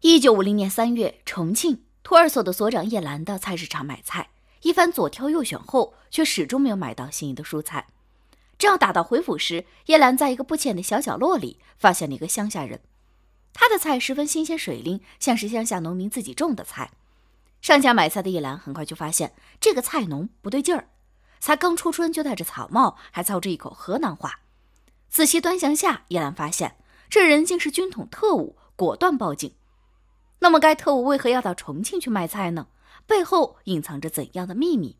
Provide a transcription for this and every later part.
一九五零年三月，重庆托儿所的所长叶兰到菜市场买菜，一番左挑右选后，却始终没有买到心仪的蔬菜。正要打道回府时，叶兰在一个不眼的小角落里发现了一个乡下人，他的菜十分新鲜水灵，像是乡下农民自己种的菜。上家买菜的叶兰很快就发现这个菜农不对劲儿，才刚出春就戴着草帽，还操着一口河南话。仔细端详下，叶兰发现这人竟是军统特务，果断报警。那么，该特务为何要到重庆去卖菜呢？背后隐藏着怎样的秘密？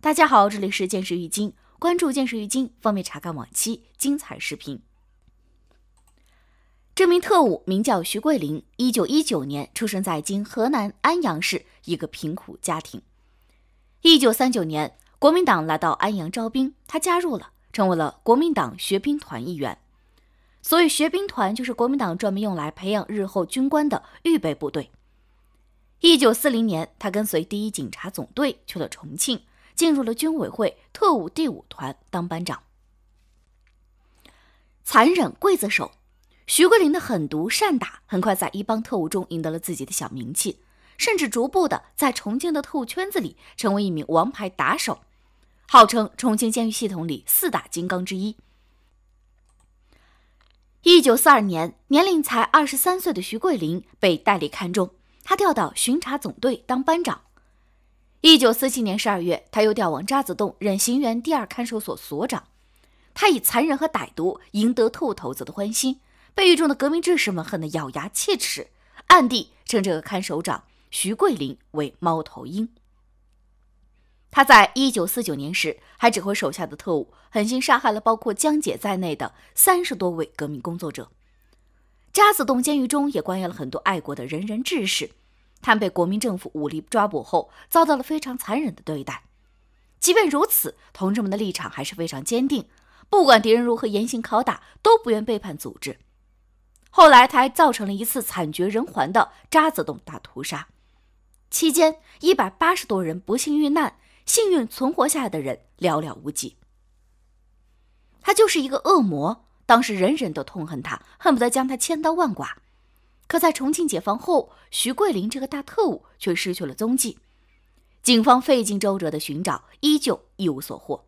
大家好，这里是《见识与经》，关注《见识与经》，方便查看往期精彩视频。这名特务名叫徐桂林，一九一九年出生在今河南安阳市一个贫苦家庭。一九三九年，国民党来到安阳招兵，他加入了，成为了国民党学兵团一员。所以，学兵团就是国民党专门用来培养日后军官的预备部队。一九四零年，他跟随第一警察总队去了重庆，进入了军委会特务第五团当班长。残忍刽子手徐桂林的狠毒善打，很快在一帮特务中赢得了自己的小名气，甚至逐步的在重庆的特务圈子里成为一名王牌打手，号称重庆监狱系统里四大金刚之一。一九四二年，年龄才二十三岁的徐桂林被戴笠看中，他调到巡查总队当班长。一九四七年十二月，他又调往渣滓洞任行园第二看守所所长。他以残忍和歹毒赢得特务头子的欢心，被狱中的革命志士们恨得咬牙切齿，暗地称这个看守长徐桂林为“猫头鹰”。他在一九四九年时还指挥手下的特务，狠心杀害了包括江姐在内的三十多位革命工作者。渣滓洞监狱中也关押了很多爱国的仁人志士，他们被国民政府武力抓捕后，遭到了非常残忍的对待。即便如此，同志们的立场还是非常坚定，不管敌人如何严刑拷打，都不愿背叛组织。后来他还造成了一次惨绝人寰的渣滓洞大屠杀，期间一百八十多人不幸遇难。幸运存活下来的人寥寥无几。他就是一个恶魔，当时人人都痛恨他，恨不得将他千刀万剐。可在重庆解放后，徐桂林这个大特务却失去了踪迹，警方费尽周折的寻找，依旧一无所获。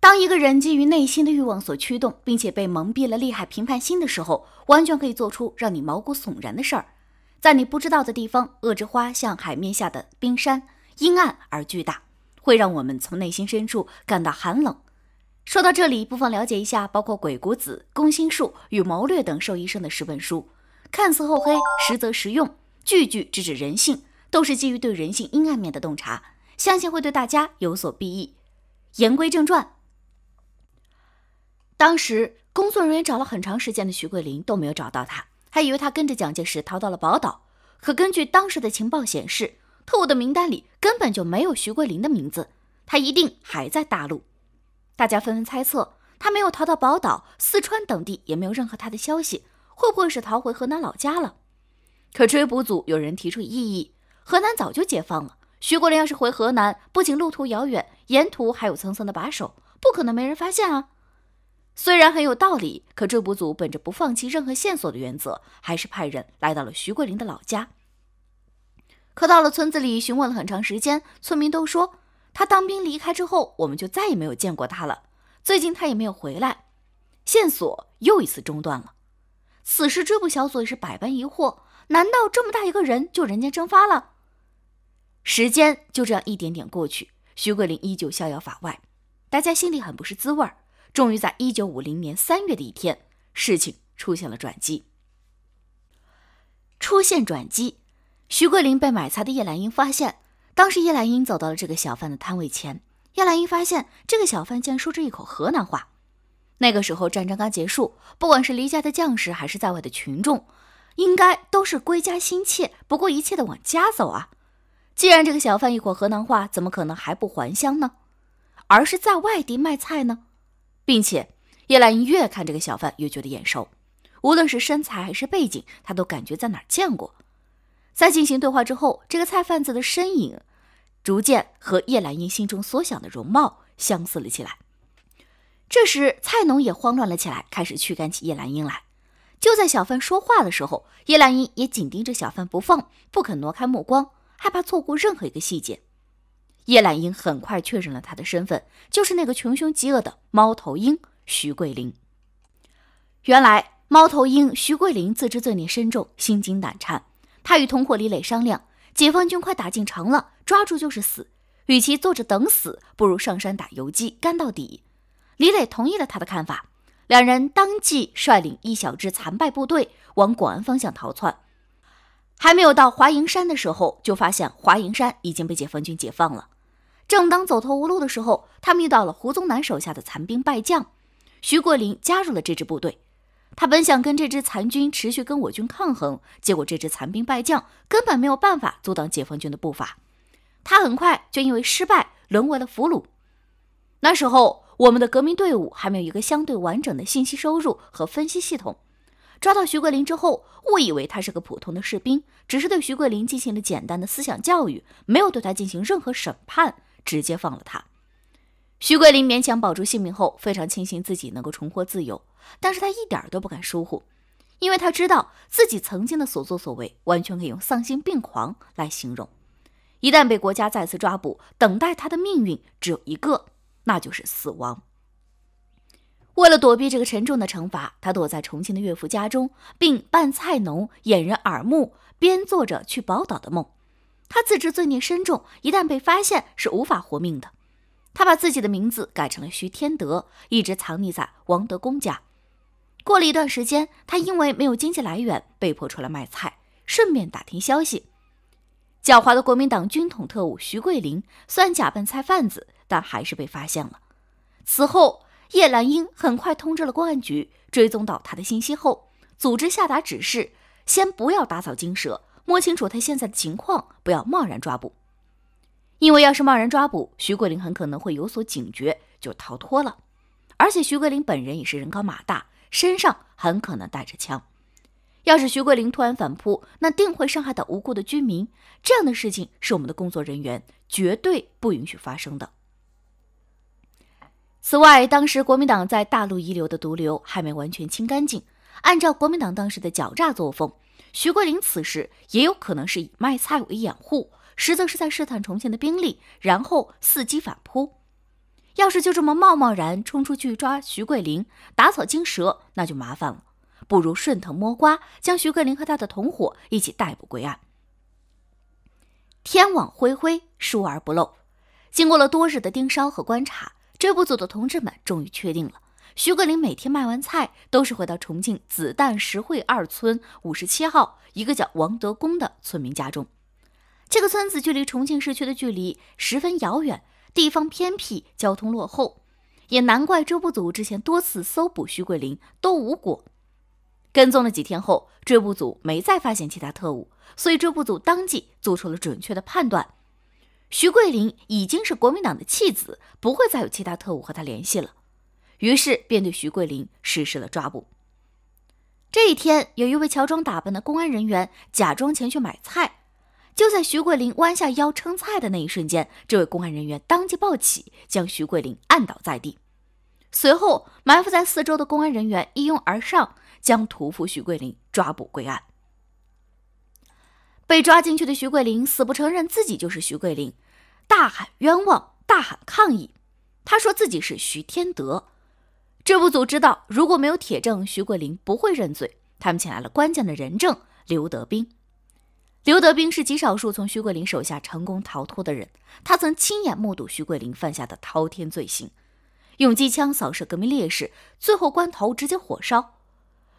当一个人基于内心的欲望所驱动，并且被蒙蔽了利害评判心的时候，完全可以做出让你毛骨悚然的事儿。在你不知道的地方，恶之花像海面下的冰山。阴暗而巨大，会让我们从内心深处感到寒冷。说到这里，不妨了解一下包括《鬼谷子》《攻心术》与《谋略》等兽医生的十本书，看似厚黑，实则实用，句句直指人性，都是基于对人性阴暗面的洞察，相信会对大家有所裨益。言归正传，当时工作人员找了很长时间的徐桂林都没有找到他，还以为他跟着蒋介石逃到了宝岛，可根据当时的情报显示。特务的名单里根本就没有徐桂林的名字，他一定还在大陆。大家纷纷猜测，他没有逃到宝岛、四川等地，也没有任何他的消息，会不会是逃回河南老家了？可追捕组有人提出异议：河南早就解放了，徐桂林要是回河南，不仅路途遥远，沿途还有层层的把守，不可能没人发现啊。虽然很有道理，可追捕组本着不放弃任何线索的原则，还是派人来到了徐桂林的老家。可到了村子里，询问了很长时间，村民都说他当兵离开之后，我们就再也没有见过他了。最近他也没有回来，线索又一次中断了。此时追捕小组也是百般疑惑：难道这么大一个人就人间蒸发了？时间就这样一点点过去，徐桂林依旧逍遥法外，大家心里很不是滋味儿。终于在1950年3月的一天，事情出现了转机。出现转机。徐桂林被买菜的叶兰英发现。当时叶兰英走到了这个小贩的摊位前，叶兰英发现这个小贩竟然说着一口河南话。那个时候战争刚结束，不管是离家的将士还是在外的群众，应该都是归家心切，不顾一切的往家走啊。既然这个小贩一口河南话，怎么可能还不还乡呢？而是在外地卖菜呢？并且叶兰英越看这个小贩越觉得眼熟，无论是身材还是背景，她都感觉在哪儿见过。在进行对话之后，这个菜贩子的身影逐渐和叶兰英心中所想的容貌相似了起来。这时，菜农也慌乱了起来，开始驱赶起叶兰英来。就在小贩说话的时候，叶兰英也紧盯着小贩不放，不肯挪开目光，害怕错过任何一个细节。叶兰英很快确认了他的身份，就是那个穷凶极恶的猫头鹰徐桂林。原来，猫头鹰徐桂林自知罪孽深重，心惊胆颤。他与同伙李磊商量，解放军快打进城了，抓住就是死，与其坐着等死，不如上山打游击，干到底。李磊同意了他的看法，两人当即率领一小支残败部队往广安方向逃窜。还没有到华蓥山的时候，就发现华蓥山已经被解放军解放了。正当走投无路的时候，他们遇到了胡宗南手下的残兵败将，徐国林加入了这支部队。他本想跟这支残军持续跟我军抗衡，结果这支残兵败将根本没有办法阻挡解放军的步伐，他很快就因为失败沦为了俘虏。那时候，我们的革命队伍还没有一个相对完整的信息收入和分析系统。抓到徐桂林之后，误以为他是个普通的士兵，只是对徐桂林进行了简单的思想教育，没有对他进行任何审判，直接放了他。徐桂林勉强保住性命后，非常庆幸自己能够重获自由，但是他一点儿都不敢疏忽，因为他知道自己曾经的所作所为，完全可以用丧心病狂来形容。一旦被国家再次抓捕，等待他的命运只有一个，那就是死亡。为了躲避这个沉重的惩罚，他躲在重庆的岳父家中，并扮菜农掩人耳目，边做着去宝岛的梦。他自知罪孽深重，一旦被发现是无法活命的。他把自己的名字改成了徐天德，一直藏匿在王德公家。过了一段时间，他因为没有经济来源，被迫出来卖菜，顺便打听消息。狡猾的国民党军统特务徐桂林虽然假扮菜贩子，但还是被发现了。此后，叶兰英很快通知了公安局，追踪到他的信息后，组织下达指示：先不要打草惊蛇，摸清楚他现在的情况，不要贸然抓捕。因为要是贸然抓捕徐桂林，很可能会有所警觉就逃脱了。而且徐桂林本人也是人高马大，身上很可能带着枪。要是徐桂林突然反扑，那定会伤害到无辜的居民。这样的事情是我们的工作人员绝对不允许发生的。此外，当时国民党在大陆遗留的毒瘤还没完全清干净。按照国民党当时的狡诈作风，徐桂林此时也有可能是以卖菜为掩护。实则是在试探重庆的兵力，然后伺机反扑。要是就这么贸贸然冲出去抓徐桂林，打草惊蛇，那就麻烦了。不如顺藤摸瓜，将徐桂林和他的同伙一起逮捕归案。天网恢恢，疏而不漏。经过了多日的盯梢和观察，追捕组的同志们终于确定了，徐桂林每天卖完菜都是回到重庆子弹石会二村五十七号一个叫王德功的村民家中。这个村子距离重庆市区的距离十分遥远，地方偏僻，交通落后，也难怪追捕组之前多次搜捕徐桂林都无果。跟踪了几天后，追捕组没再发现其他特务，所以追捕组当即做出了准确的判断：徐桂林已经是国民党的弃子，不会再有其他特务和他联系了。于是便对徐桂林实施了抓捕。这一天，有一位乔装打扮的公安人员假装前去买菜。就在徐桂林弯下腰称菜的那一瞬间，这位公安人员当即抱起，将徐桂林按倒在地。随后，埋伏在四周的公安人员一拥而上，将屠夫徐桂林抓捕归案。被抓进去的徐桂林死不承认自己就是徐桂林，大喊冤枉，大喊抗议。他说自己是徐天德。支部组知道，如果没有铁证，徐桂林不会认罪。他们请来了关键的人证刘德兵。刘德斌是极少数从徐桂林手下成功逃脱的人。他曾亲眼目睹徐桂林犯下的滔天罪行：用机枪扫射革命烈士，最后关头直接火烧。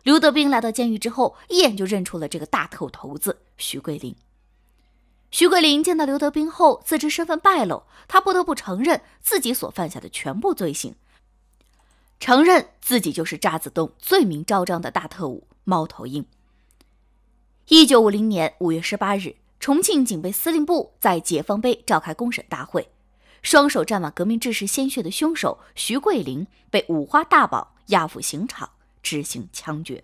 刘德斌来到监狱之后，一眼就认出了这个大特务头子徐桂林。徐桂林见到刘德斌后，自知身份败露，他不得不承认自己所犯下的全部罪行，承认自己就是渣滓洞罪名昭彰的大特务猫头鹰。一九五零年五月十八日，重庆警备司令部在解放碑召开公审大会，双手沾满革命志士鲜血的凶手徐桂林被五花大绑押赴刑场执行枪决。